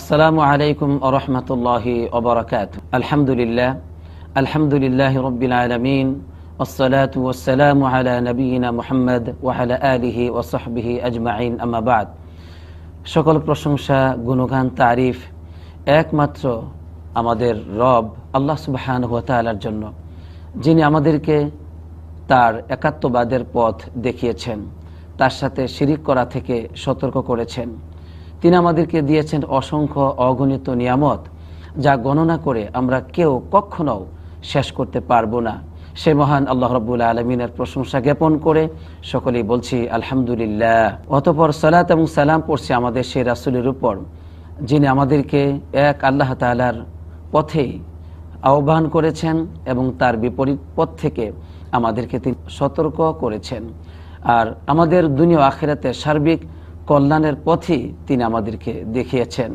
আসসালামু আলাইকুম আরহামতুল্লাহি ওবরাকাত আলহামদুলিল্লাহ আলহামদুলিল্লাহ রবিল আলমিন والصلاة والسلام على نبينا محمد وعلى আলিহি وصحبه أجمعين أما সকল প্রশংসা গুণগান তারিফ একমাত্র আমাদের রব আল্লাহ সুবাহান হুয়াতালার জন্য যিনি আমাদেরকে তার একাত্মবাদের পথ দেখিয়েছেন তার সাথে শিরিক করা থেকে সতর্ক করেছেন তিনি আমাদেরকে দিয়েছেন অসংখ্য অগণিত নিয়ামত যা গণনা করে আমরা কেউ কখনও শেষ করতে পারবো না সে মহান আল্লাহ রব্বুল আলমিনের প্রশংসা জ্ঞাপন করে সকলেই বলছি আলহামদুলিল্লাহ অতপর সালাত এবং সালাম পড়ছে আমাদের সেই রাসুলের উপর যিনি আমাদেরকে এক আল্লাহ তালার পথে আহ্বান করেছেন এবং তার বিপরীত পথ থেকে আমাদেরকে তিনি সতর্ক করেছেন আর আমাদের দুনিয়া আখেরাতে সার্বিক কল্যাণের পথে তিনি আমাদেরকে দেখিয়েছেন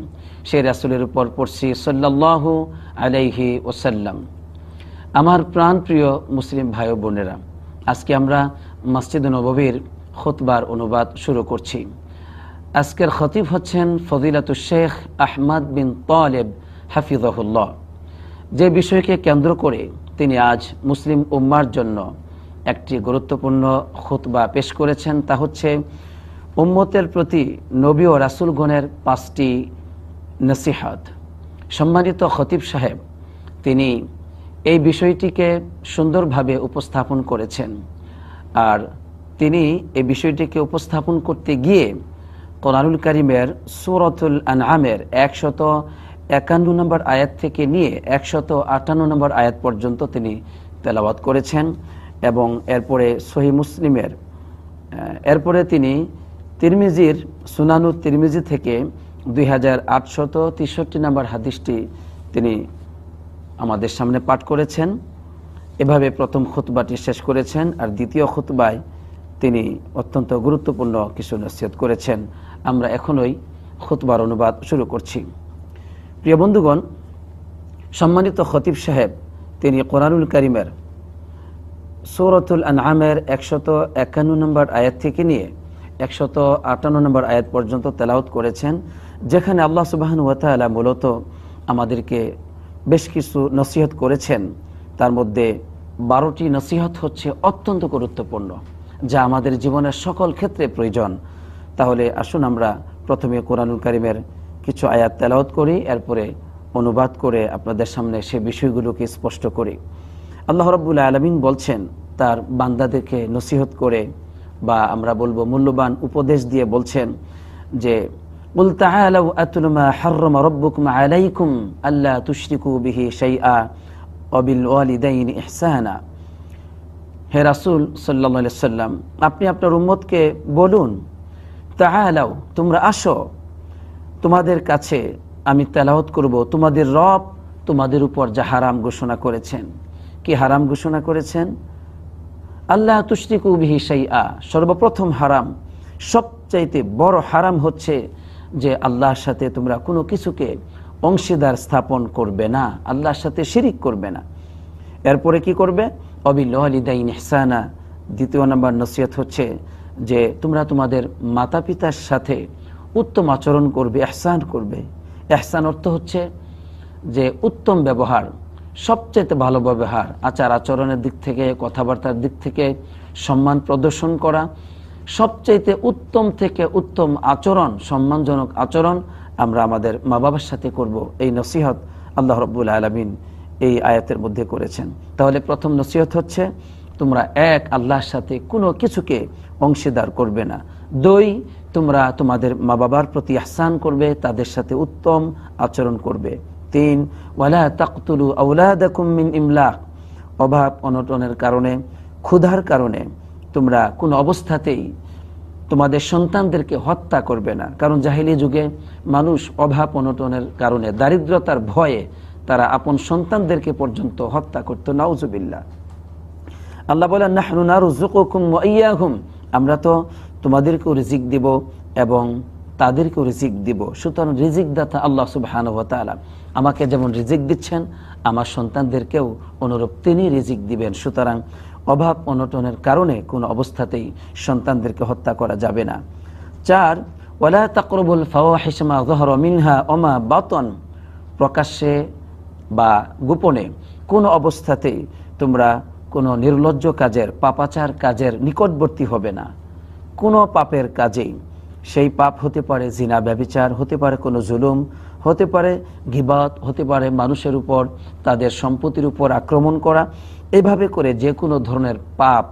সেই রাসুলের উপর পড়ছি সাল্লাহ আলাইহি ওসাল্লাম আমার প্রাণ প্রিয় মুসলিম ভাই বোনেরা আজকে আমরা মসজিদ নববীর খোতবার অনুবাদ শুরু করছি আজকের খতিব হচ্ছেন ফজিলাত শেখ আহমদ বিন তলেব হাফিজহুল্লাহ যে বিষয়কে কেন্দ্র করে তিনি আজ মুসলিম উম্মার জন্য একটি গুরুত্বপূর্ণ খুতবা পেশ করেছেন তা হচ্ছে উম্মতের প্রতি নবী ও রাসুলগণের পাঁচটি নসিহাত সম্মানিত খতিব সাহেব তিনি এই বিষয়টিকে সুন্দরভাবে উপস্থাপন করেছেন আর তিনি এই বিষয়টিকে উপস্থাপন করতে গিয়ে কোরআনুল করিমের সুরতুল আমের একশত একান্ন নম্বর আয়াত থেকে নিয়ে একশত আটান্ন নম্বর আয়াত পর্যন্ত তিনি তেলাওয়াত করেছেন এবং এরপরে সহি মুসলিমের এরপরে তিনি তিরমিজির সুনানু তিরমিজি থেকে দুই হাজার আটশত তেষট্টি নম্বর হাদিসটি তিনি আমাদের সামনে পাঠ করেছেন এভাবে প্রথম খুতবাটি শেষ করেছেন আর দ্বিতীয় খুতবায় তিনি অত্যন্ত গুরুত্বপূর্ণ কিছু নসিহত করেছেন আমরা এখনই খুতবার অনুবাদ শুরু করছি প্রিয় বন্ধুগণ সম্মানিত খতিব সাহেব তিনি কোরআনুল করিমের সৌরতুল আনহামের একশত একান্ন নম্বর আয়াত থেকে নিয়ে একশত আটান্ন নম্বর আয়াত পর্যন্ত তেলাউত করেছেন যেখানে আল্লাহ সুবাহন ওয়াতালা মূলত আমাদেরকে বেশ কিছু নসিহত করেছেন তার মধ্যে বারোটি নসিহত হচ্ছে অত্যন্ত গুরুত্বপূর্ণ যা আমাদের জীবনের সকল ক্ষেত্রে প্রয়োজন তাহলে আসুন আমরা প্রথমে কোরআনুল করিমের কিছু আয়াত তেলাওত করি এরপরে অনুবাদ করে আপনাদের সামনে সে বিষয়গুলোকে স্পষ্ট করি আল্লাহ রব্বুল আলমিন বলছেন তার বান্দাদেরকে নসিহত করে বা আমরা বলবো মূল্যবান উপদেশ দিয়ে বলছেন যে হে রাসুল সাল্লাম আপনি আপনার উম্মতকে বলুন তাহালাও তোমরা আসো তোমাদের কাছে আমি তেলাহত করব তোমাদের রব তোমাদের উপর যা হারাম ঘোষণা করেছেন কি হারাম ঘোষণা করেছেন আল্লাহ তুশ্রিকু বিহি আ সর্বপ্রথম হারাম সবচাইতে বড় হারাম হচ্ছে যে আল্লাহর সাথে তোমরা কোনো কিছুকে অংশীদার স্থাপন করবে না আল্লাহর সাথে শিরিক করবে না এরপরে কি করবে অবিলিদাইন হেসানা দ্বিতীয় নম্বর নসিয়ত হচ্ছে যে তোমরা তোমাদের মাতা পিতার সাথে উত্তম আচরণ করবে এহসান করবে এহসান অর্থ হচ্ছে যে উত্তম ব্যবহার সবচেয়ে ভালো ব্যবহার আচার আচরণের দিক থেকে কথাবার্তার দিক থেকে সম্মান প্রদর্শন করা সবচেয়ে উত্তম থেকে উত্তম আচরণ সম্মানজনক আচরণ আমরা আমাদের মা বাবার সাথে করব এই নসিহত আল্লাহ রব্বুল আলমিন এই আয়াতের মধ্যে করেছেন তাহলে প্রথম নসিহত হচ্ছে তোমরা এক আল্লাহর সাথে কোনো কিছুকে অংশীদার করবে না দুই তোমরা তোমাদের মা বাবার প্রতি আহ্বান করবে তাদের সাথে উত্তম আচরণ করবে তিন ওয়ালা তাকতুলু আউলাদাকুম মিন ইমলাক অভাব অনটনের কারণে ক্ষুধার কারণে তোমরা কোন অবস্থাতেই তোমাদের সন্তানদেরকে হত্যা করবে না কারণ জাহিলি যুগে মানুষ অভাব অনটনের কারণে দারিদ্রতার ভয়ে তারা আপন সন্তানদেরকে পর্যন্ত হত্যা করতো নাউজুবিল্লা আল্লাহ বলেন নাহরুনারু জুকুম আমরা তো তোমাদেরকেও রিজিক দিব এবং তাদেরকেও রিজিক দিব সুতরাং রিজিক দাতা আল্লাহ সুবাহানুভালা আমাকে যেমন রিজিক দিচ্ছেন আমার সন্তানদেরকেও অনুরূপ তিনি রিজিক দিবেন সুতরাং অভাব অনটনের কারণে কোনো অবস্থাতেই সন্তানদেরকে হত্যা করা যাবে না চার ওলা তাকরবুল ফাওয়াহিসমা জহর মিনহা ওমা বাতন প্রকাশ্যে বা গোপনে কোনো অবস্থাতেই তোমরা কোনো নির্লজ্জ কাজের পাপাচার কাজের নিকটবর্তী হবে না কোনো পাপের কাজেই সেই পাপ হতে পারে জিনা ব্যবিচার হতে পারে কোনো জুলুম হতে পারে ঘিবাত হতে পারে মানুষের উপর তাদের সম্পত্তির উপর আক্রমণ করা এভাবে করে যে কোনো ধরনের পাপ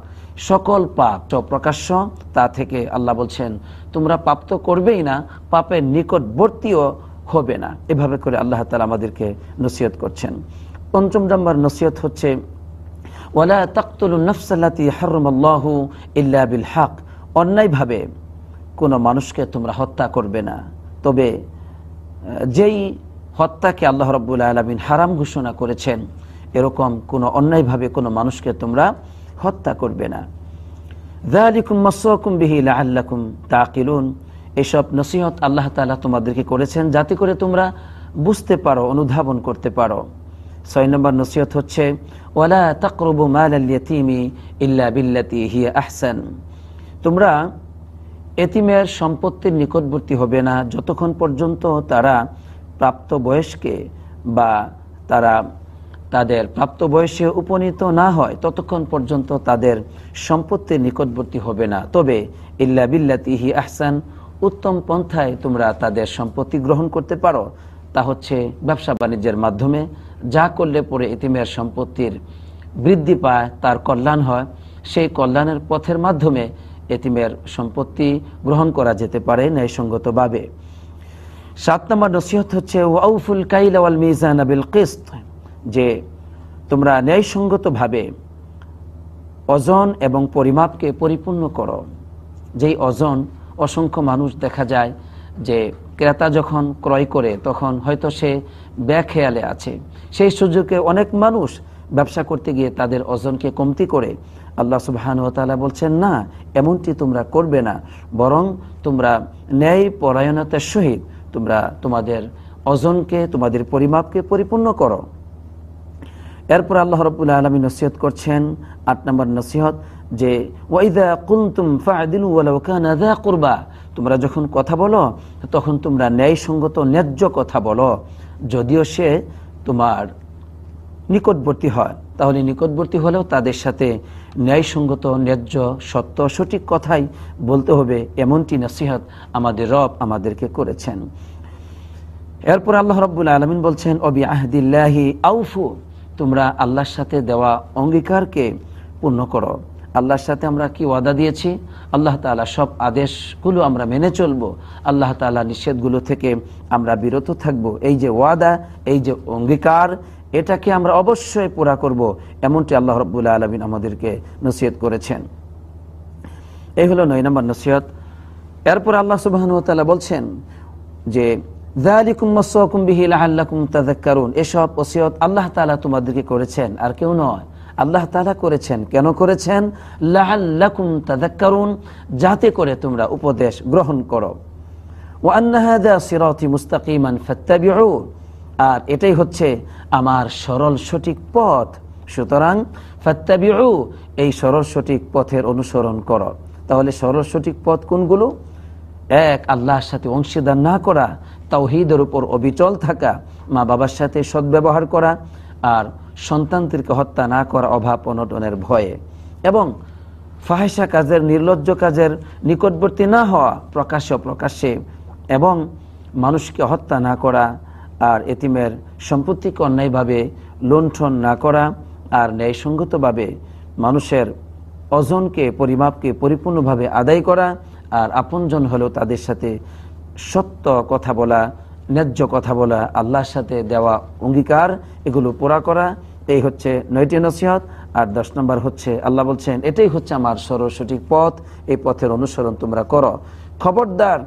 সকল পাপ প্রকাশ্য তা থেকে আল্লাহ বলছেন তোমরা পাপ তো করবেই না পাপের নিকটবর্তীও হবে না এভাবে করে আল্লাহ তালা আমাদেরকে নসিহত করছেন পঞ্চম নম্বর নসিহত হচ্ছে ওয়ালা তখতুল নফসাল্লাতি হরমাল্লাহ ইল্লা বিল হক অন্যায়ভাবে কোনো মানুষকে তোমরা হত্যা করবে না তবে যেই হত্যাকে আল্লাহ রব্বুল আলমিন হারাম ঘোষণা করেছেন এরকম কোনো অন্যায়ভাবে কোনো মানুষকে তোমরা হত্যা করবে না এসব নসিহত আল্লাহ তালা তোমাদেরকে করেছেন যাতে করে তোমরা বুঝতে পারো অনুধাবন করতে পারো ছয় নম্বর নসিহত হচ্ছে ওয়ালা তাকরবু মাল আল ইল্লা বিল্লাতি হিয়া আহসান তোমরা এতিমের সম্পত্তির নিকটবর্তী হবে না যতক্ষণ পর্যন্ত তারা প্রাপ্ত বয়সকে বা তারা তাদের প্রাপ্ত বয়সে উপনীত না হয় ততক্ষণ পর্যন্ত তাদের সম্পত্তির নিকটবর্তী হবে না তবে ইল্লা বিল্লাতিহি আহসান উত্তম পন্থায় তোমরা তাদের সম্পত্তি গ্রহণ করতে পারো তা হচ্ছে ব্যবসা বাণিজ্যের মাধ্যমে যা করলে পরে ইতিমের সম্পত্তির বৃদ্ধি পায় তার কল্যাণ হয় সেই কল্যাণের পথের মাধ্যমে এতিমের সম্পত্তি গ্রহণ করা যেতে পারে ন্যায়সঙ্গতভাবে সাত নম্বর নসিহত হচ্ছে ওয়াউফুল কাইলাওয়াল মিজান আবিল কিস্ত যে তোমরা ন্যায়সঙ্গতভাবে অজন এবং পরিমাপকে পরিপূর্ণ করো যেই অজন অসংখ্য মানুষ দেখা যায় যে ক্রেতা যখন ক্রয় করে তখন হয়তো সে ব্যাখেয়ালে আছে সেই সুযোগে অনেক মানুষ ব্যবসা করতে গিয়ে তাদের অজনকে কমতি করে আল্লাহ সুবাহান ও তালা বলছেন না এমনটি তোমরা করবে না বরং তোমরা ন্যায় পরায়ণতার সহিত তোমরা তোমাদের অজনকে তোমাদের পরিমাপকে পরিপূর্ণ করো এরপর আল্লাহ রবুল্লা আলমী নসিহত করছেন আট নম্বর নসিহত যে ওয়াইদা কুল তুম করবা তোমরা যখন কথা বলো তখন তোমরা ন্যায়সঙ্গত ন্যায্য কথা বলো যদিও সে তোমার নিকটবর্তী হয় তাহলে নিকটবর্তী হলেও তাদের সাথে ন্যায়সঙ্গত ন্যায্য সত্য সঠিক কথাই বলতে হবে এমনটি নসিহত আমাদের রব আমাদেরকে করেছেন এরপর আল্লাহ রব্বুল আলমিন বলছেন অবি আহদিল্লাহি আউফু তোমরা আল্লাহর সাথে দেওয়া অঙ্গীকারকে পূর্ণ করো আল্লাহর সাথে আমরা কি ওয়াদা দিয়েছি আল্লাহ তালা সব আদেশগুলো আমরা মেনে চলব আল্লাহ তালা নিষেধগুলো থেকে আমরা বিরত থাকব এই যে ওয়াদা এই যে অঙ্গীকার এটাকে আমরা অবশ্যই পুরা করব এমনটি আল্লাহ রব্বুল্লা আলমিন আমাদেরকে নসিহত করেছেন এই হলো নয় নম্বর নসিহত এরপর আল্লাহ সুবাহনতালা বলছেন যে এসব ওসিয়ত আল্লাহ তালা তোমাদেরকে করেছেন আর কেউ নয় আল্লাহ তালা করেছেন কেন করেছেন লাহাল্লাকুম তাদাক্কারুন যাতে করে তোমরা উপদেশ গ্রহণ করো ও আন্নাহাদা সিরতি মুস্তাকিমান ফাত্তাবিউ আর এটাই হচ্ছে আমার সরল সঠিক পথ সুতরাং ফাত্তাবিউ এই সরল সঠিক পথের অনুসরণ কর তাহলে সরল সঠিক পথ কোনগুলো এক আল্লাহর সাথে অংশীদার না করা তাওহিদের উপর অবিচল থাকা মা বাবার সাথে সদ্ব্যবহার করা আর সন্তানদেরকে হত্যা না করা অভাব অনটনের ভয়ে এবং ফাহেসা কাজের নির্লজ্জ কাজের নিকটবর্তী না হওয়া প্রকাশ্য প্রকাশ্যে এবং মানুষকে হত্যা না করা আর এতিমের সম্পত্তিকে অন্যায়ভাবে লুণ্ঠন না করা আর ন্যায়সঙ্গতভাবে মানুষের অজনকে পরিমাপকে পরিপূর্ণভাবে আদায় করা আর আপনজন হলেও তাদের সাথে সত্য কথা বলা ন্যায্য কথা বলা আল্লাহর সাথে দেওয়া অঙ্গীকার এগুলো পোড়া করা এই হচ্ছে নয়টি নসিহত আর দশ নম্বর হচ্ছে আল্লাহ বলছেন এটাই হচ্ছে আমার সরস্বতী পথ এই পথের অনুসরণ তোমরা করো খবরদার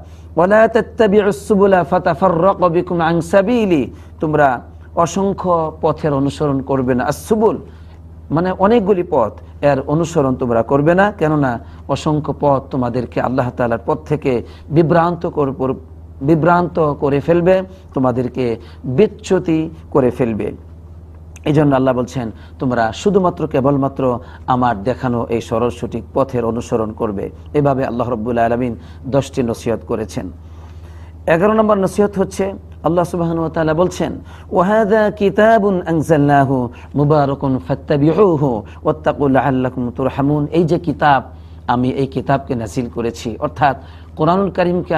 তোমরা অসংখ্য পথের অনুসরণ করবে না আসুবুল মানে অনেকগুলি পথ এর অনুসরণ তোমরা করবে না কেননা অসংখ্য পথ তোমাদেরকে আল্লাহ তালার পথ থেকে বিভ্রান্ত বিভ্রান্ত করে ফেলবে তোমাদেরকে বিচ্যুতি করে ফেলবে এই জন্য আল্লাহ বলছেন তোমরা শুধুমাত্র কেবলমাত্র আমার দেখানো এই সরল সঠিক পথের অনুসরণ করবে এভাবে আল্লাহ রব্বুল আলমিন দশটি নসিহত করেছেন এগারো নম্বর নসিহত হচ্ছে আল্লাহ কিতাবুন এই যে কিতাব আমি এই কিতাবকে করেছি অর্থাৎ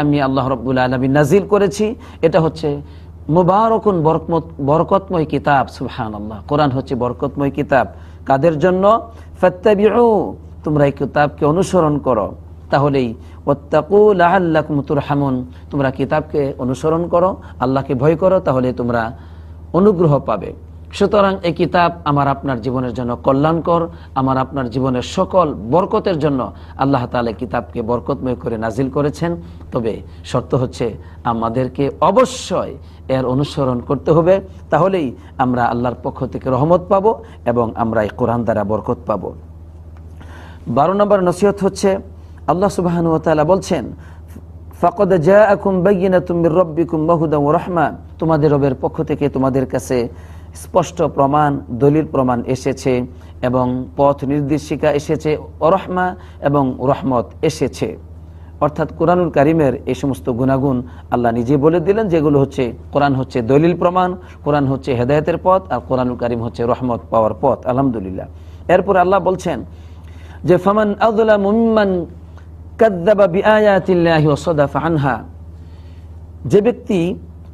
আমি করেছি এটা হচ্ছে মুবারকুন বরকতময় কিতাব সুহান আল্লাহ কোরআন হচ্ছে বরকতময় কিতাব কাদের জন্য তোমরা এই কিতাবকে অনুসরণ করো তাহলেই হামুন তোমরা কিতাবকে অনুসরণ করো আল্লাহকে ভয় করো তাহলে তোমরা অনুগ্রহ পাবে সুতরাং এই কিতাব আমার আপনার জীবনের জন্য কল্যাণকর আমার আপনার জীবনের সকল বরকতের জন্য আল্লাহ তালে কিতাবকে বরকতময় করে নাজিল করেছেন তবে শর্ত হচ্ছে আমাদেরকে অবশ্যই এর অনুসরণ করতে হবে তাহলেই আমরা আল্লাহর পক্ষ থেকে রহমত পাব এবং আমরা এই কোরআন দ্বারা বরকত পাব বারো নম্বর নসিহত হচ্ছে আল্লাহ সুবাহানুতালা বলছেন ফকদ জা আকুম বাইনা তুমি রব্বিকুম বাহুদা রহমা তোমাদের রবের পক্ষ থেকে তোমাদের কাছে স্পষ্ট প্রমাণ দলিল প্রমাণ এসেছে এবং পথ নির্দেশিকা এসেছে অরহমা এবং রহমত এসেছে অর্থাৎ কোরআনুল কারিমের এই সমস্ত গুণাগুণ আল্লাহ নিজে বলে দিলেন যেগুলো হচ্ছে কোরআন হচ্ছে দলিল প্রমাণ কোরআন হচ্ছে হেদায়তের পথ আর কোরআনুল কারিম হচ্ছে রহমত পাওয়ার পথ আলহামদুলিল্লাহ এরপর আল্লাহ বলছেন যে ফমান আদুল্লাহ কাদ্দাবা যে ব্যক্তি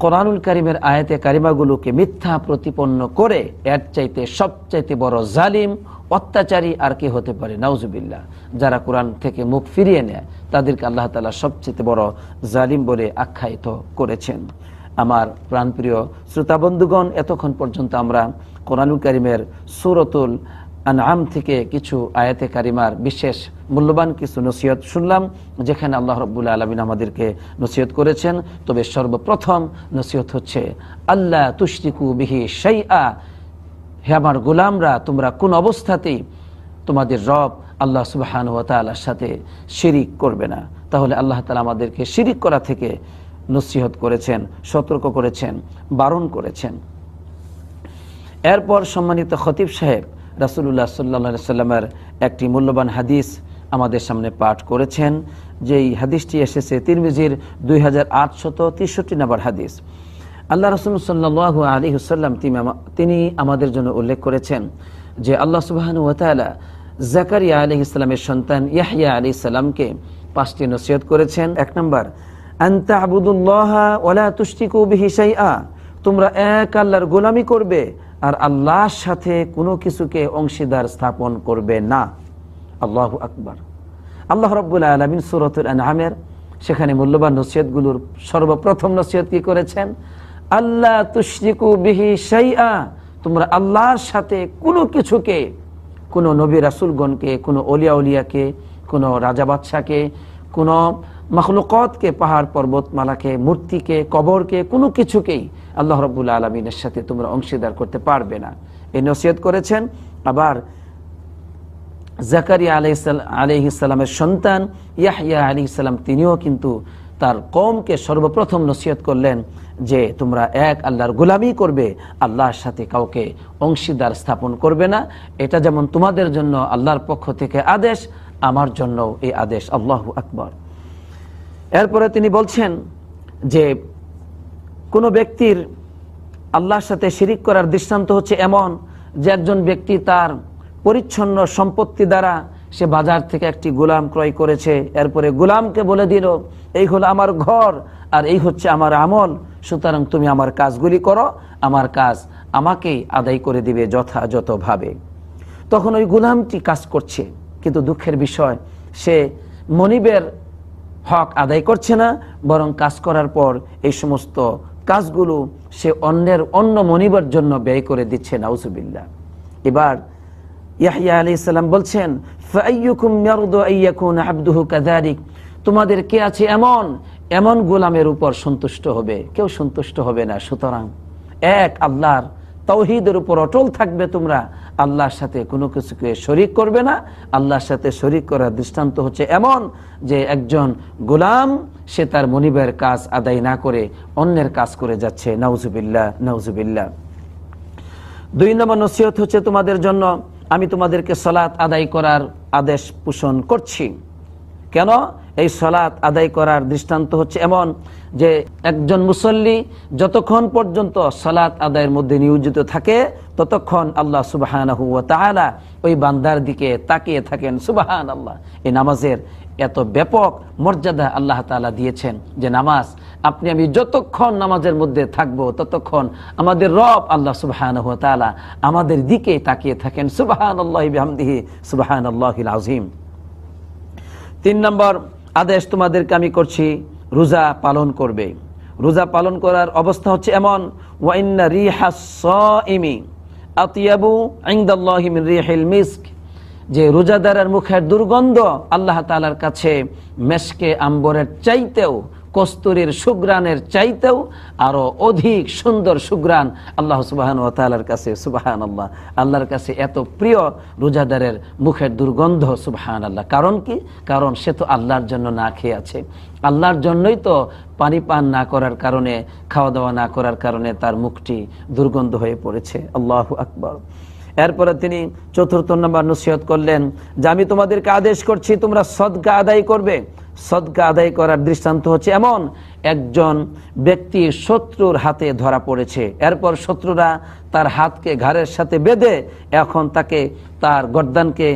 কোরআনুল কারিমের আয়াতে কারিমাগুলোকে মিথ্যা প্রতিপন্ন করে এর চাইতে সবচাইতে বড় জালিম অত্যাচারী আর কি হতে পারে নাউজুবিল্লা যারা কোরআন থেকে মুখ ফিরিয়ে নেয় তাদেরকে আল্লাহ তালা সবচেয়ে বড় জালিম বলে আখ্যায়িত করেছেন আমার প্রাণপ্রিয় শ্রোতাবন্ধুগণ এতক্ষণ পর্যন্ত আমরা কোরআনুল কারিমের সুরতুল আনআম থেকে কিছু আয়াতে কারিমার বিশেষ মূল্যবান কিছু নসিহত শুনলাম যেখানে আল্লাহ রব্বুল আলমিন আমাদেরকে নসিহত করেছেন তবে সর্বপ্রথম নসিহত হচ্ছে আল্লাহ তুষ্টিকু বিহি সেই আ হে আমার গোলামরা তোমরা কোন অবস্থাতেই তোমাদের রব আল্লাহ সুবাহান ও তালার সাথে শিরিক করবে না তাহলে আল্লাহ তালা আমাদেরকে শিরিক করা থেকে নসিহত করেছেন সতর্ক করেছেন বারণ করেছেন এরপর সম্মানিত খতিব সাহেব রাসুল্লাহ সাল্লা সাল্লামের একটি মূল্যবান হাদিস আমাদের সামনে পাঠ করেছেন যেই হাদিসটি এসেছে তিরমিজির দুই হাজার আটশত তেষট্টি নম্বর হাদিস আল্লাহ রসুল সাল্লাহ আলী হুসাল্লাম তিনি আমাদের জন্য উল্লেখ করেছেন যে আল্লাহ সুবাহন ওতালা জাকারিয়া আলী ইসলামের সন্তান ইয়াহিয়া আলী ইসলামকে পাঁচটি নসিহত করেছেন এক নম্বর আন্তা আবুদুল্লাহ ওলা তুষ্টিকু বিহিসাই আ তোমরা এক আল্লাহর গোলামি করবে আর আল্লাহর সাথে কোনো কিছুকে অংশীদার স্থাপন করবে না আল্লাহ আকবর আল্লাহ রব্বুল্লা আলমিন সুরতুল আনহামের সেখানে মূল্যবান নসিহতগুলোর সর্বপ্রথম নসিহত কি করেছেন আল্লাহ তুশ্রিকু বিহি সাইয়া তোমরা আল্লাহর সাথে কোনো কিছুকে কোনো নবী রাসুলগণকে কোনো অলিয়া উলিয়াকে কোনো রাজা বাদশাকে কোনো মখলুকতকে পাহাড় পর্বতমালাকে মূর্তিকে কবরকে কোনো কিছুকেই আল্লাহ রবুল্লা আলমিনের সাথে তোমরা অংশীদার করতে পারবে না এই নসিহত করেছেন আবার জাকারিয়া আলি আলি ইসলামের সন্তান ইয়াহিয়া আলি ইসলাম তিনিও কিন্তু তার কমকে সর্বপ্রথম নসিহত করলেন যে তোমরা এক আল্লাহর গোলামি করবে আল্লাহর সাথে কাউকে অংশীদার স্থাপন করবে না এটা যেমন তোমাদের জন্য আল্লাহর পক্ষ থেকে আদেশ আমার জন্য এই আদেশ আল্লাহ আকবর এরপরে তিনি বলছেন যে কোনো ব্যক্তির আল্লাহর সাথে শিরিক করার দৃষ্টান্ত হচ্ছে এমন যে একজন ব্যক্তি তার পরিচ্ছন্ন সম্পত্তি দ্বারা সে বাজার থেকে একটি গোলাম ক্রয় করেছে এরপরে গোলামকে বলে দিল এই হলো আমার ঘর আর এই হচ্ছে আমার আমল সুতরাং তুমি আমার কাজগুলি করো আমার কাজ আমাকেই আদায় করে দিবে যথাযথভাবে তখন ওই গোলামটি কাজ করছে কিন্তু দুঃখের বিষয় সে মনিবের হক আদায় করছে না বরং কাজ করার পর এই সমস্ত কাজগুলো সে অন্যের অন্য মনিবার জন্য ব্যয় করে দিচ্ছে নাউজুবিল্লা এবার ইয়াহিয়া আলি ইসলাম বলছেন তোমাদের কে আছে এমন এমন গোলামের উপর সন্তুষ্ট হবে কেউ সন্তুষ্ট হবে না সুতরাং এক আল্লাহর তৌহিদের উপর অটল থাকবে তোমরা আল্লাহর সাথে কোনো কিছুকে শরিক করবে না আল্লাহর সাথে শরিক করার দৃষ্টান্ত হচ্ছে এমন যে একজন গোলাম সে তার মনিবের কাজ আদায় না করে অন্যের কাজ করে যাচ্ছে নাউজুবিল্লা নাউজুবিল্লা দুই নম্বর নসিহত হচ্ছে তোমাদের জন্য আমি তোমাদেরকে সলাৎ আদায় করার আদেশ পোষণ করছি কেন এই সলাৎ আদায় করার দৃষ্টান্ত হচ্ছে এমন যে একজন মুসল্লি যতক্ষণ পর্যন্ত সলাৎ আদায়ের মধ্যে নিয়োজিত থাকে ততক্ষণ আল্লাহ সুবাহান ওই বান্দার দিকে তাকিয়ে থাকেন সুবাহান আল্লাহ এই নামাজের এত ব্যাপক মর্যাদা আল্লাহ তালা দিয়েছেন যে নামাজ আপনি আমি যতক্ষণ নামাজের মধ্যে থাকবো ততক্ষণ আমাদের রব আল্লাহ সুবাহান তালা আমাদের দিকে তাকিয়ে থাকেন সুবাহান আল্লাহামদিহি সুবাহান আল্লাহ আজিম তিন নম্বর আদেশ তোমাদেরকে আমি করছি রোজা পালন করবে রোজা পালন করার অবস্থা হচ্ছে এমন ওয়াইন্না রিহা ইমি আতিয়াবু আইন্দাল্লাহিম মিস্ক যে রোজাদারের মুখের দুর্গন্ধ আল্লাহ তালার কাছে মেশকে আম্বরের চাইতেও কস্তুরীর সুগ্রানের চাইতেও আরো অধিক সুন্দর সুগ্রান আল্লাহ সুবাহান ও তালার কাছে সুবাহান আল্লাহ আল্লাহর কাছে এত প্রিয় রোজাদারের মুখের দুর্গন্ধ সুবাহান আল্লাহ কারণ কি কারণ সে তো আল্লাহর জন্য না খেয়ে আছে আল্লাহর জন্যই তো পানি পান না করার কারণে খাওয়া দাওয়া না করার কারণে তার মুখটি দুর্গন্ধ হয়ে পড়েছে আল্লাহ আকবর এরপরে তিনি চতুর্থ নম্বর নসিহত করলেন যে আমি তোমাদেরকে আদেশ করছি তোমরা সদকা আদায় করবে সদকা আদায় করার দৃষ্টান্ত হচ্ছে এমন একজন ব্যক্তি শত্রুর হাতে ধরা পড়েছে এরপর শত্রুরা তার হাতকে ঘাড়ের সাথে বেঁধে এখন তাকে তার গর্দানকে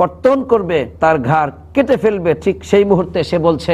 কর্তন করবে তার ঘাড় কেটে ফেলবে ঠিক সেই মুহূর্তে সে বলছে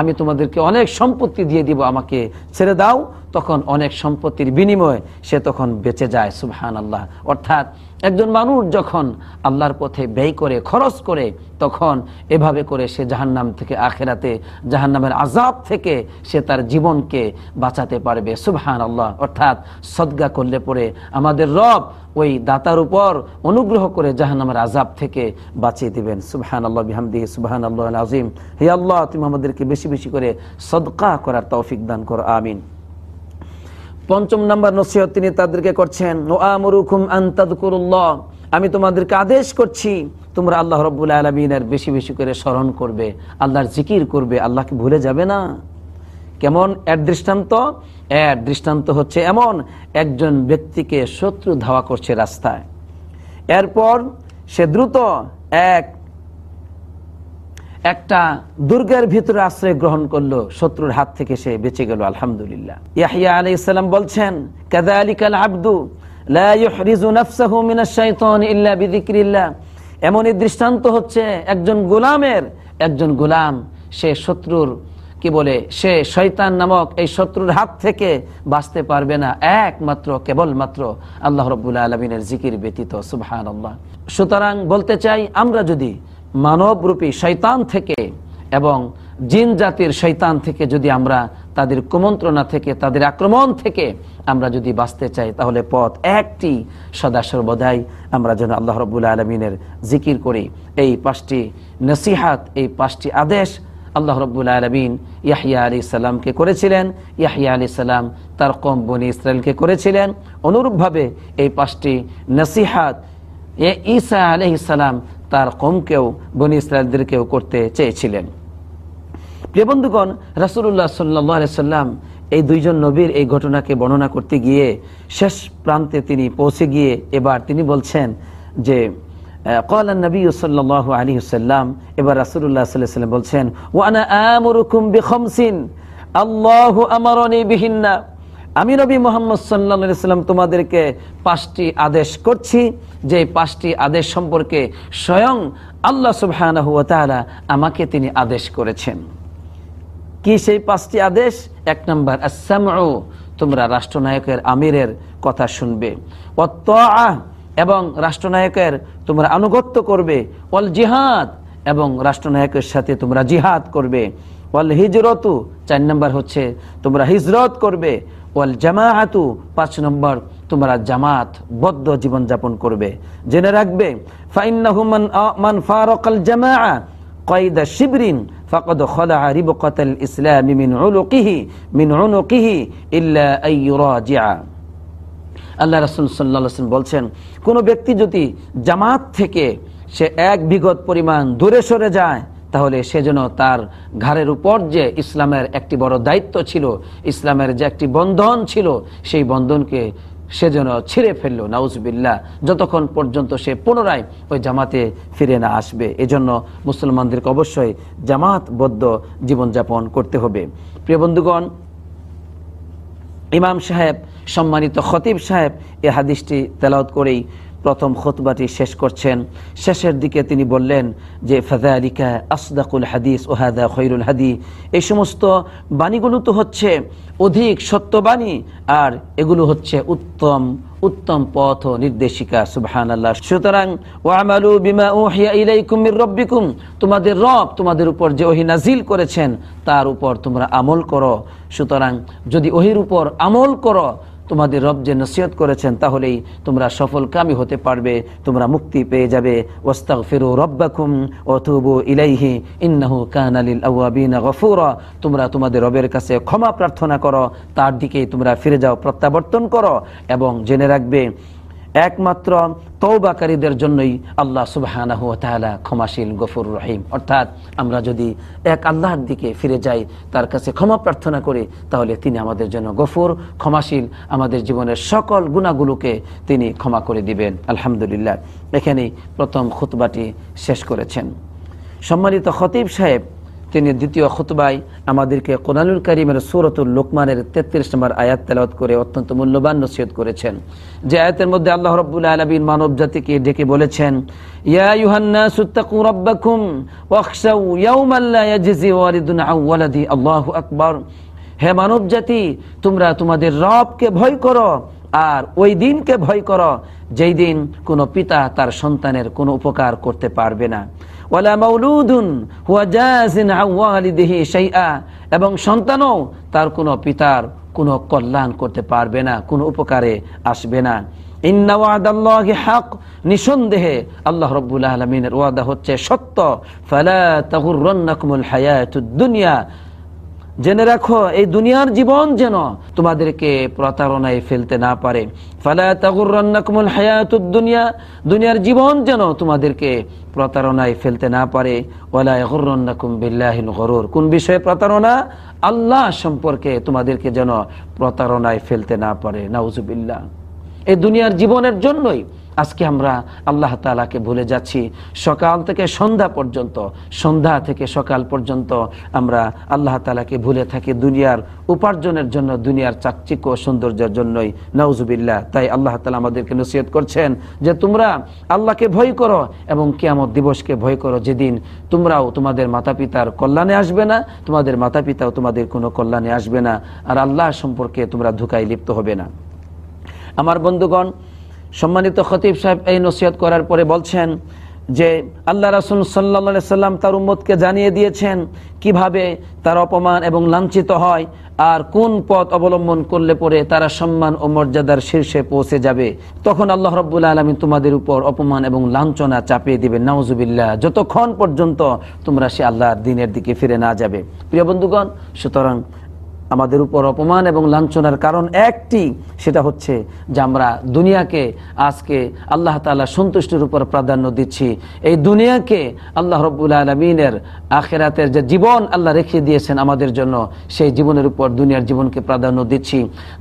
আমি তোমাদেরকে অনেক সম্পত্তি দিয়ে দিব আমাকে ছেড়ে দাও তখন অনেক সম্পত্তির বিনিময়ে সে তখন বেঁচে যায় সুবহান আল্লাহ অর্থাৎ একজন মানুষ যখন আল্লাহর পথে ব্যয় করে খরচ করে তখন এভাবে করে সে জাহান্নাম থেকে আখেরাতে জাহান্নামের আজাব থেকে সে তার জীবনকে বাঁচাতে পারবে সুবহান আল্লাহ অর্থাৎ সদ্গা করলে পরে আমাদের রব ওই দাতার উপর অনুগ্রহ করে জাহান্নামের আজাব থেকে বাঁচিয়ে দিবেন সুবহান আল্লাহ বিহামদি সুবহান আল্লাহ আজিম হে আল্লাহ তুমি আমাদেরকে বেশি বেশি করে সদকা করার তৌফিক দান করো আমিন পঞ্চম নাম্বার নসিহত তিনি তাদেরকে করছেন ও আমরুখুম আন্তাদুকুরুল্লাহ আমি তোমাদেরকে আদেশ করছি তোমরা আল্লাহ রব্বুল আলমিনের বেশি বেশি করে স্মরণ করবে আল্লাহর জিকির করবে আল্লাহকে ভুলে যাবে না কেমন এর দৃষ্টান্ত এর দৃষ্টান্ত হচ্ছে এমন একজন ব্যক্তিকে শত্রু ধাওয়া করছে রাস্তায় এরপর সে দ্রুত এক একটা দুর্গের ভিতরে আশ্রয় গ্রহণ করলো শত্রুর হাত থেকে সে বেঁচে গেল আলহামদুলিল্লাহ ইয়াহিয়া ইসলাম বলছেন কাদা আলী কাল আব্দু এমনই দৃষ্টান্ত হচ্ছে একজন গোলামের একজন গোলাম সে শত্রুর কি বলে সে শয়তান নামক এই শত্রুর হাত থেকে বাঁচতে পারবে না একমাত্র কেবলমাত্র আল্লাহ রবুল্লা আলমিনের জিকির ব্যতীত সুবাহ সুতরাং বলতে চাই আমরা যদি মানবরূপী শৈতান থেকে এবং জিন জাতির শৈতান থেকে যদি আমরা তাদের কুমন্ত্রণা থেকে তাদের আক্রমণ থেকে আমরা যদি বাঁচতে চাই তাহলে পথ একটি সদা সর্বদাই আমরা যেন আল্লাহ রবুল্লা আলমিনের জিকির করি এই পাঁচটি নসিহাত এই পাঁচটি আদেশ আল্লাহ রব্বুল আলমিন ইয়াহিয়া আলী সাল্লামকে করেছিলেন ইয়াহিয়া আলী সাল্লাম তার কম বনি ইসরায়েলকে করেছিলেন অনুরূপভাবে এই পাঁচটি নসিহাত ইসা আলহিসাল্লাম তার কমকেও বনি ইসরায়েলদেরকেও করতে চেয়েছিলেন প্রিয় বন্ধুগণ রাসুল্লাহ সাল্লাম এই দুইজন নবীর এই ঘটনাকে বর্ণনা করতে গিয়ে শেষ প্রান্তে তিনি পৌঁছে গিয়ে এবার তিনি বলছেন যে قال নবী صلى الله হুসাল্লাম এবার রাসূলুল্লাহ সাল্লাল্লাহু আলাইহি বলছেন ওয়া আনা আমুরুকুম বিখামসিন আল্লাহু আমারানি বিহিন্না আমি নবী মোহাম্মদ সাল্লা সাল্লাম তোমাদেরকে পাঁচটি আদেশ করছি যে পাঁচটি আদেশ সম্পর্কে স্বয়ং আল্লাহ সুবাহ আমাকে তিনি আদেশ করেছেন কি সেই পাঁচটি আদেশ এক নম্বর আসাম তোমরা রাষ্ট্রনায়কের আমিরের কথা শুনবে এবং রাষ্ট্রনায়কের তোমরা আনুগত্য করবে অল জিহাদ এবং রাষ্ট্রনায়কের সাথে তোমরা জিহাদ করবে ওয়াল হিজরতু চার নম্বর হচ্ছে তোমরা হিজরত করবে ওয়াল জামাহাতু পাঁচ নম্বর তোমরা জামাত বদ্ধ জীবনযাপন করবে জেনে রাখবে ফাইন্নাহুমান শিবরিন আল্লাহ রাসুল বলছেন কোনো ব্যক্তি যদি জামাত থেকে সে এক বিগত পরিমাণ দূরে সরে যায় তাহলে সে যেন তার ঘাড়ের উপর যে ইসলামের একটি বড় দায়িত্ব ছিল ইসলামের যে একটি বন্ধন ছিল সেই বন্ধনকে সে যেন ছিঁড়ে ফেললো নাউজবিল্লা যতক্ষণ পর্যন্ত সে পুনরায় ওই জামাতে ফিরে না আসবে এজন্য মুসলমানদেরকে অবশ্যই জামাতবদ্ধ জীবনযাপন করতে হবে প্রিয় বন্ধুগণ ইমাম সাহেব সম্মানিত খতিব সাহেব এ হাদিসটি তেলাওত করেই প্রথম খোতবাটি শেষ করছেন শেষের দিকে তিনি বললেন যে আলিকা আসদাকুল হাদিস ওহাদা খৈরুল হাদি এই সমস্ত বাণীগুলো তো হচ্ছে অধিক সত্যবাণী আর এগুলো হচ্ছে উত্তম উত্তম পথ ও নির্দেশিকা সুবহান আল্লাহ সুতরাং ওয়ামালু বিমা ওহিয়া ইলাইকুম মির রব্বিকুম তোমাদের রব তোমাদের উপর যে ওহি নাজিল করেছেন তার উপর তোমরা আমল করো সুতরাং যদি ওহির উপর আমল করো তোমাদের রব যে নসিহত করেছেন তাহলেই তোমরা সফল কামি হতে পারবে তোমরা মুক্তি পেয়ে যাবে ওস্তাক ফেরু রব্বাকুম অথুবু ইলাইহি ইন্নাহু কানালিল আউয়াবিনা গফুর তোমরা তোমাদের রবের কাছে ক্ষমা প্রার্থনা করো তার দিকেই তোমরা ফিরে যাও প্রত্যাবর্তন করো এবং জেনে রাখবে একমাত্র তৌবাকারীদের জন্যই আল্লাহ সুবাহ ক্ষমাশীল গফুর রহিম অর্থাৎ আমরা যদি এক আল্লাহর দিকে ফিরে যাই তার কাছে ক্ষমা প্রার্থনা করি তাহলে তিনি আমাদের জন্য গফুর ক্ষমাশীল আমাদের জীবনের সকল গুণাগুলোকে তিনি ক্ষমা করে দিবেন আলহামদুলিল্লাহ এখানেই প্রথম খুতবাটি শেষ করেছেন সম্মানিত খতিব সাহেব তিনি দ্বিতীয় খুতবায় আমাদেরকে কোরআনুল করিমের সুরতুল লোকমানের তেত্রিশ নম্বর আয়াত তেলাওত করে অত্যন্ত মূল্যবান নসিহত করেছেন যে আয়াতের মধ্যে আল্লাহ রব্বুল আলমিন মানব জাতিকে ডেকে বলেছেন হে মানব জাতি তোমরা তোমাদের রবকে ভয় করো আর ওই দিনকে ভয় করো যেই দিন কোনো পিতা তার সন্তানের কোনো উপকার করতে পারবে না ওয়ালা মাউলুদুন হুয়া জাযিন আওয়ালিদিহি শাইআ এবং সন্তানও তার কোনো পিতার কোনো কল্যাণ করতে পারবে না কোনো উপকারে আসবে না হক নিঃসন্দেহে আল্লাহ রব্বুল আলমিনের ওয়াদা হচ্ছে সত্য ফালা তাহুর দুনিয়া জেনে রাখো এই দুনিয়ার জীবন যেন তোমাদেরকে প্রতারণায় ফেলতে না পারে দুনিয়া দুনিয়ার জীবন যেন তোমাদেরকে প্রতারণায় ফেলতে না পারে কোন বিষয়ে প্রতারণা আল্লাহ সম্পর্কে তোমাদেরকে যেন প্রতারণায় ফেলতে না পারে নাউজুবিল্লা এই দুনিয়ার জীবনের জন্যই আজকে আমরা আল্লাহ তালাকে ভুলে যাচ্ছি সকাল থেকে সন্ধ্যা পর্যন্ত সন্ধ্যা থেকে সকাল পর্যন্ত আমরা আল্লাহ তালাকে ভুলে থাকি দুনিয়ার উপার্জনের জন্য দুনিয়ার চাকচিক্য সৌন্দর্যের জন্যই নওজুবিল্লা তাই আল্লাহ তালা আমাদেরকে নসিহত করছেন যে তোমরা আল্লাহকে ভয় করো এবং কেয়ামত দিবসকে ভয় করো যেদিন তোমরাও তোমাদের মাতা পিতার কল্যাণে আসবে না তোমাদের মাতা পিতাও তোমাদের কোনো কল্যাণে আসবে না আর আল্লাহ সম্পর্কে তোমরা ধুকায় লিপ্ত হবে না আমার বন্ধুগণ সম্মানিত খতিব সাহেব এই নসিহত করার পরে বলছেন যে আল্লাহ রাসুল সাল্লা সাল্লাম তার উম্মতকে জানিয়ে দিয়েছেন কিভাবে তার অপমান এবং লাঞ্ছিত হয় আর কোন পথ অবলম্বন করলে পরে তারা সম্মান ও মর্যাদার শীর্ষে পৌঁছে যাবে তখন আল্লাহ রব্বুল আলমী তোমাদের উপর অপমান এবং লাঞ্ছনা চাপিয়ে দিবে নাউজুবিল্লাহ যতক্ষণ পর্যন্ত তোমরা সে আল্লাহর দিনের দিকে ফিরে না যাবে প্রিয় বন্ধুগণ সুতরাং আমাদের উপর অপমান এবং লাঞ্ছনার কারণ একটি সেটা হচ্ছে যে আমরা দুনিয়াকে আজকে আল্লাহ তালা সন্তুষ্টির উপর প্রাধান্য দিচ্ছি এই দুনিয়াকে আল্লাহ রব্বুল আলমিনের আখেরাতের যে জীবন আল্লাহ রেখে দিয়েছেন আমাদের জন্য সেই জীবনের উপর দুনিয়ার জীবনকে প্রাধান্য দিচ্ছি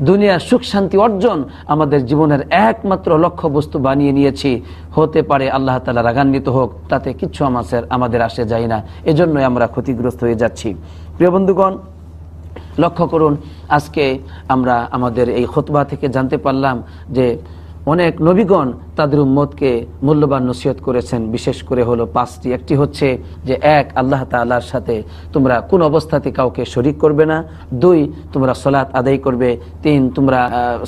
দুনিয়ার সুখ শান্তি অর্জন আমাদের জীবনের একমাত্র লক্ষ্যবস্তু বানিয়ে নিয়েছি হতে পারে আল্লাহ তালা রাগান্বিত হোক তাতে কিচ্ছু আমাদের আসে যায় না এজন্যই আমরা ক্ষতিগ্রস্ত হয়ে যাচ্ছি প্রিয় বন্ধুগণ লক্ষ্য করুন আজকে আমরা আমাদের এই খোতবা থেকে জানতে পারলাম যে অনেক নবীগণ তাদের উম্মতকে মূল্যবান নসিহত করেছেন বিশেষ করে হলো পাঁচটি একটি হচ্ছে যে এক আল্লাহ তাল্লাহর সাথে তোমরা কোন অবস্থাতে কাউকে শরিক করবে না দুই তোমরা সলাৎ আদায় করবে তিন তোমরা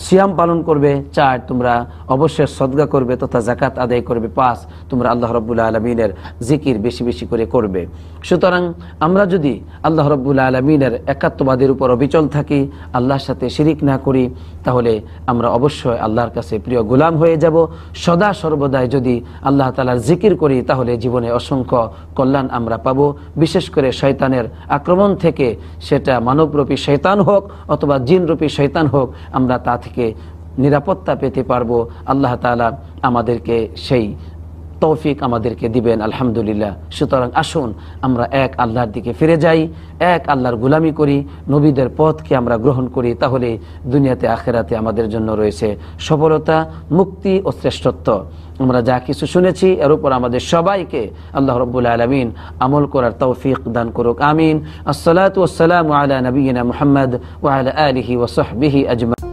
সিয়াম পালন করবে চার তোমরা অবশ্যই সদ্গা করবে তথা জাকাত আদায় করবে পাঁচ তোমরা আল্লাহ রব্বুল আলমিনের জিকির বেশি বেশি করে করবে সুতরাং আমরা যদি আল্লাহ রব্বুল আলমিনের একাত্মবাদের উপর অবিচল থাকি আল্লাহর সাথে শিরিক না করি তাহলে আমরা অবশ্যই আল্লাহর কাছে প্রিয় গোলাম হয়ে যাব সদা সর্বদাই যদি আল্লাহ তালার জিকির করি তাহলে জীবনে অসংখ্য কল্যাণ আমরা পাব বিশেষ করে শয়তানের আক্রমণ থেকে সেটা মানবরূপী শৈতান হোক অথবা জিনরূপী শৈতান হোক আমরা তা থেকে নিরাপত্তা পেতে পারবো আল্লাহ তালা আমাদেরকে সেই তৌফিক আমাদেরকে দিবেন আলহামদুলিল্লাহ সুতরাং আসুন আমরা এক আল্লাহর দিকে ফিরে যাই এক আল্লাহর গুলামি করি নবীদের পথকে আমরা গ্রহণ করি তাহলে দুনিয়াতে আখেরাতে আমাদের জন্য রয়েছে সফলতা মুক্তি ও শ্রেষ্ঠত্ব আমরা যা কিছু শুনেছি এর উপর আমাদের সবাইকে আল্লাহ রব্বুল আলমিন আমল করার তৌফিক দান করুক আমিন আসসালাত ওসালাম আলা নবীনা মোহাম্মদ ওয়াল আলহি ওসহবিহি আজমা